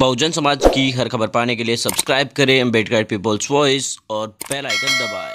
बहुजन समाज की हर खबर पाने के लिए सब्सक्राइब करें अम्बेडकर पीपल्स वॉइस और बेल आइकन दबाएं।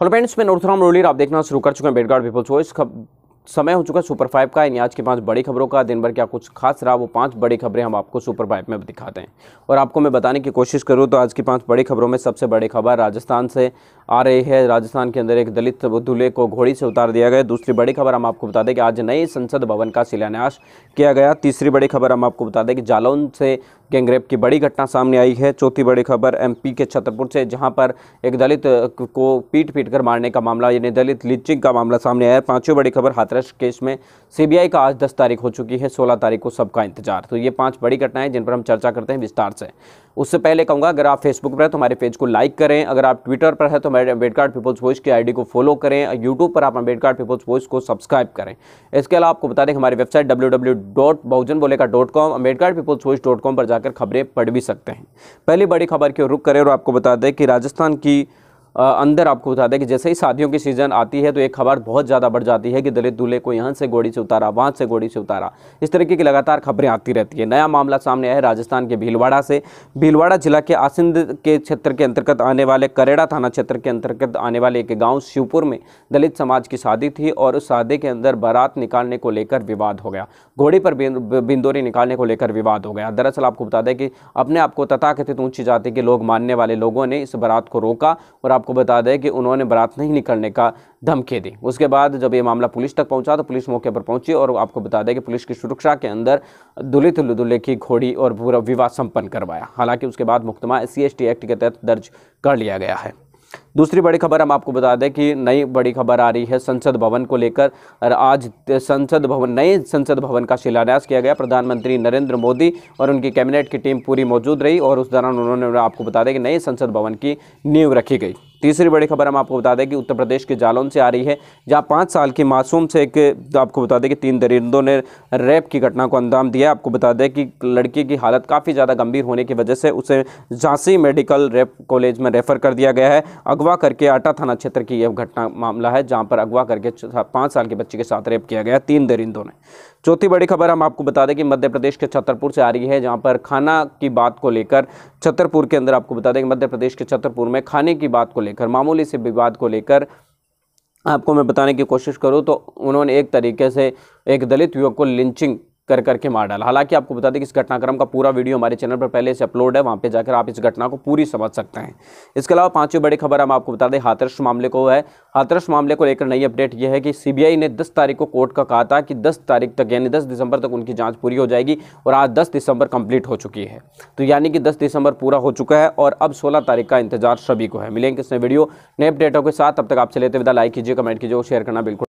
हेलो फ्रेंड्स मैं नोर्थराम रोलियर आप देखना शुरू कर चुके हैं अम्बेडकर पीपल्स वॉइस खब समय हो चुका है सुपर फाइव का इन आज के पांच बड़ी खबरों का दिन भर क्या कुछ खास रहा वो पांच बड़ी खबरें हम आपको सुपर फाइव में दिखाते हैं और आपको मैं बताने की कोशिश करूँ तो आज की पांच बड़ी खबरों में सबसे बड़ी खबर राजस्थान से आ रही है राजस्थान के अंदर एक दलित दूल्हे को घोड़ी से उतार दिया गया दूसरी बड़ी खबर हम आपको बता दें कि आज नए संसद भवन का शिलान्यास किया गया तीसरी बड़ी खबर हम आपको बता दें कि जालौन से गैंगरेप की बड़ी घटना सामने आई है चौथी बड़ी खबर एमपी के छतरपुर से जहां पर एक दलित को पीट पीट कर मारने का मामला यानी दलित लिंचिंग का मामला सामने आया पांचवी बड़ी खबर हाथरस केस में सीबीआई का आज दस तारीख हो चुकी है सोलह तारीख को सबका इंतजार तो ये पाँच बड़ी घटनाएं जिन पर हम चर्चा करते हैं विस्तार से उससे पहले कहूँगा अगर आप फेसबुक पर है तो हमारे पेज को लाइक करें अगर आप ट्विटर पर है तो हमारे अम्बेडकार पीपल्स वॉइस की आईडी को फॉलो करें यूट्यूब पर आप अम्बेडकार पीपल्स वॉइस को सब्सक्राइब करें इसके अलावा आपको बता दें हमारी website W W dot Bahujan Bolega dot com Ambedkar peoples voice dot com पर जाकर खबरें पढ़ भी सकते हैं पहली बड़ी खबर की ओर रुख करें और आपको बता दें कि राजस्थान की अंदर आपको बता दें कि जैसे ही शादियों की सीज़न आती है तो एक खबर बहुत ज़्यादा बढ़ जाती है कि दलित दूल्हे को यहाँ से गोड़ी से उतारा वहाँ से गोड़ी से उतारा इस तरीके की लगातार खबरें आती रहती है नया मामला सामने आया राजस्थान के भीलवाड़ा से भीलवाड़ा जिला के आसिंद के क्षेत्र के अंतर्गत आने वाले करेड़ा थाना क्षेत्र के अंतर्गत आने वाले एक गाँव शिवपुर में दलित समाज की शादी थी और उस शादी के अंदर बारात निकालने को लेकर विवाद हो गया घोड़ी पर बिंदोरी निकालने को लेकर विवाद हो गया दरअसल आपको बता दें कि अपने आप को तथाकथित ऊंची जाति के लोग मानने वाले लोगों ने इस बारात को रोका और आप आपको बता दें कि उन्होंने बारात नहीं निकलने का धमकी दी उसके बाद जब ये मामला पुलिस तक पहुंचा तो पुलिस मौके पर पहुंची और आपको बता दें कि पुलिस की सुरक्षा के अंदर दुलित दुल्हे की घोड़ी और पूरा विवाह संपन्न करवाया हालांकि उसके बाद मुकदमा सी एक्ट के तहत दर्ज कर लिया गया है दूसरी बड़ी खबर हम आपको बता दें कि नई बड़ी खबर आ रही है संसद भवन को लेकर और आज संसद भवन नए संसद भवन का शिलान्यास किया गया प्रधानमंत्री नरेंद्र मोदी और उनकी कैबिनेट की टीम पूरी मौजूद रही और उस दौरान उन्होंने आपको बता दें कि नए संसद भवन की नींव रखी गई तीसरी बड़ी खबर हम आपको बता दें कि उत्तर प्रदेश के जालौन से आ रही है जहां पाँच साल की मासूम से एक तो आपको बता दें कि तीन दरिंदों ने रैप की घटना को अंजाम दिया आपको बता दें कि लड़की की हालत काफ़ी ज़्यादा गंभीर होने की वजह से उसे झांसी मेडिकल रेप कॉलेज में रेफ़र कर दिया गया है अगवा करके आटा थाना क्षेत्र की यह घटना मामला है जहाँ पर अगवा करके पाँच साल के बच्चे के साथ रेप किया गया तीन दरिंदों ने चौथी बड़ी खबर हम आपको बता दें कि मध्य प्रदेश के छतरपुर से आ रही है जहाँ पर खाना की बात को लेकर छतरपुर के अंदर आपको बता दें कि मध्य प्रदेश के छतरपुर में खाने की बात को लेकर मामूली से विवाद को लेकर आपको मैं बताने की कोशिश करूँ तो उन्होंने एक तरीके से एक दलित युवक को लिंचिंग कर करके मार डाला हालांकि आपको बता दें कि इस घटनाक्रम का पूरा वीडियो हमारे चैनल पर पहले से अपलोड है वहाँ पे जाकर आप इस घटना को पूरी समझ सकते हैं इसके अलावा पांचवी बड़ी खबर हम आपको बता दें हाथरस मामले को है हाथरस मामले को लेकर नई अपडेट यह है कि सीबीआई ने 10 तारीख को कोर्ट का कहा था कि 10 तारीख तक यानी 10 दिसंबर तक उनकी जाँच पूरी हो जाएगी और आज दस दिसंबर कंप्लीट हो चुकी है तो यानी कि दस दिसंबर पूरा हो चुका है और अब सोलह तारीख का इंतजार सभी को है मिलेंगे इसमें वीडियो नए अपडेटों के साथ अब तक आपसे लेते विदा लाइक कीजिए कमेंट कीजिए और शेयर करना बिल्कुल